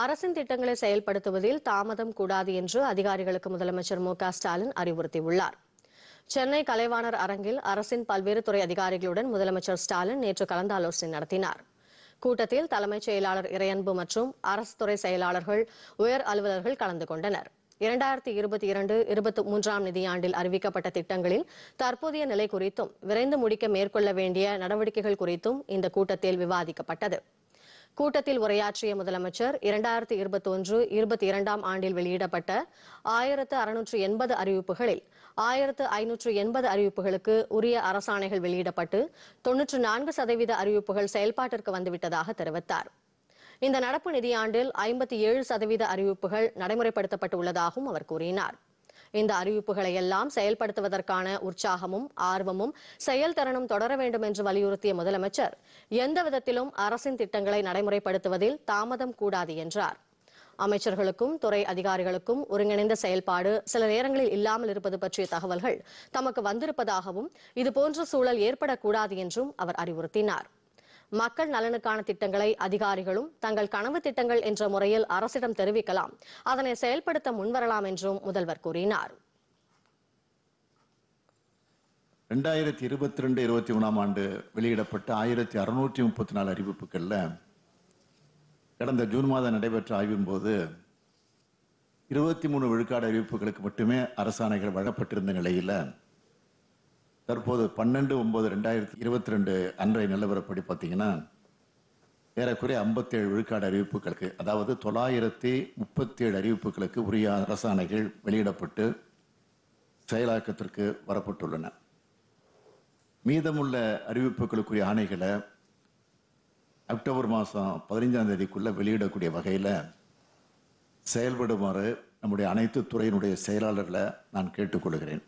அரசின் திட்டங்களை செயல்படுத்துவதில் தாமதம் கூடாது என்று அதிகாரிகளுக்கு முதலமைச்சர் மு ஸ்டாலின் அறிவுறுத்தியுள்ளார் சென்னை கலைவாணர் அரங்கில் அரசின் பல்வேறு துறை அதிகாரிகளுடன் முதலமைச்சர் ஸ்டாலின் நேற்று கலந்தாலோசனை நடத்தினார் கூட்டத்தில் தலைமைச் செயலாளர் இறையன்பு மற்றும் அரசு துறை செயலாளர்கள் உயர் அலுவலர்கள் கலந்து கொண்டனர் இரண்டாயிரத்தி இருபத்தி இரண்டு இருபத்தி மூன்றாம் நிதியாண்டில் அறிவிக்கப்பட்ட திட்டங்களில் தற்போதைய நிலை குறித்தும் விரைந்து முடிக்க மேற்கொள்ள வேண்டிய நடவடிக்கைகள் குறித்தும் இந்த கூட்டத்தில் விவாதிக்கப்பட்டது கூட்டத்தில் உரையாற்றிய முதலமைச்சர் இரண்டாயிரத்தி இருபத்தி ஒன்று இருபத்தி இரண்டாம் ஆண்டில் வெளியிடப்பட்ட ஆயிரத்து அறுநூற்று எண்பது அறிவிப்புகளில் ஆயிரத்து ஐநூற்று எண்பது அறிவிப்புகளுக்கு உரிய அரசாணைகள் வெளியிடப்பட்டு தொன்னூற்று நான்கு சதவீத அறிவிப்புகள் செயல்பாட்டிற்கு வந்துவிட்டதாக தெரிவித்தார் இந்த நடப்பு நிதியாண்டில் ஐம்பத்தி ஏழு சதவீத அறிவிப்புகள் நடைமுறைப்படுத்தப்பட்டு உள்ளதாகவும் அவர் கூறினாா் இந்த அறிவிப்புகளை எல்லாம் செயல்படுத்துவதற்கான உற்சாகமும் ஆர்வமும் செயல்திறனும் தொடர வேண்டும் என்று வலியுறுத்திய முதலமைச்சர் எந்த விதத்திலும் அரசின் திட்டங்களை நடைமுறைப்படுத்துவதில் தாமதம் கூடாது என்றார் அமைச்சர்களுக்கும் துறை அதிகாரிகளுக்கும் ஒருங்கிணைந்த செயல்பாடு சில நேரங்களில் இல்லாமல் இருப்பது பற்றிய தகவல்கள் தமக்கு வந்திருப்பதாகவும் இதுபோன்ற சூழல் ஏற்படக்கூடாது என்றும் அவர் அறிவுறுத்தினாா் மக்கள் நலனுக்கான திட்டங்களை அதிகாரிகளும் தங்கள் கனவு திட்டங்கள் என்ற முறையில் அரசிடம் தெரிவிக்கலாம் அதனை செயல்படுத்த முன்வரலாம் என்றும் முதல்வர் கூறினார் ரெண்டாயிரத்தி இருபத்தி ரெண்டு இருபத்தி மூணாம் ஆண்டு வெளியிடப்பட்ட ஆயிரத்தி அறுநூற்றி முப்பத்தி நாலு அறிவிப்புகளில் கடந்த ஜூன் மாதம் நடைபெற்ற ஆய்வின் போது இருபத்தி மூணு விழுக்காடு அறிவிப்புகளுக்கு மட்டுமே அரசாணைகள் வழங்கப்பட்டிருந்த நிலையில் தற்போது பன்னெண்டு ஒன்பது ரெண்டாயிரத்தி இருபத்தி ரெண்டு அன்றைய நிலவரப்படி பார்த்தீங்கன்னா ஏறக்குறைய ஐம்பத்தேழு விழுக்காடு அறிவிப்புகளுக்கு அதாவது தொள்ளாயிரத்தி முப்பத்தி ஏழு அறிவிப்புகளுக்கு உரிய அரசாணைகள் வெளியிடப்பட்டு செயலாக்கத்திற்கு வரப்பட்டுள்ளன மீதமுள்ள அறிவிப்புகளுக்குரிய ஆணைகளை அக்டோபர் மாதம் பதினைஞ்சாம் தேதிக்குள்ளே வெளியிடக்கூடிய வகையில் செயல்படுமாறு நம்முடைய அனைத்து துறையினுடைய செயலாளர்களை நான் கேட்டுக்கொள்கிறேன்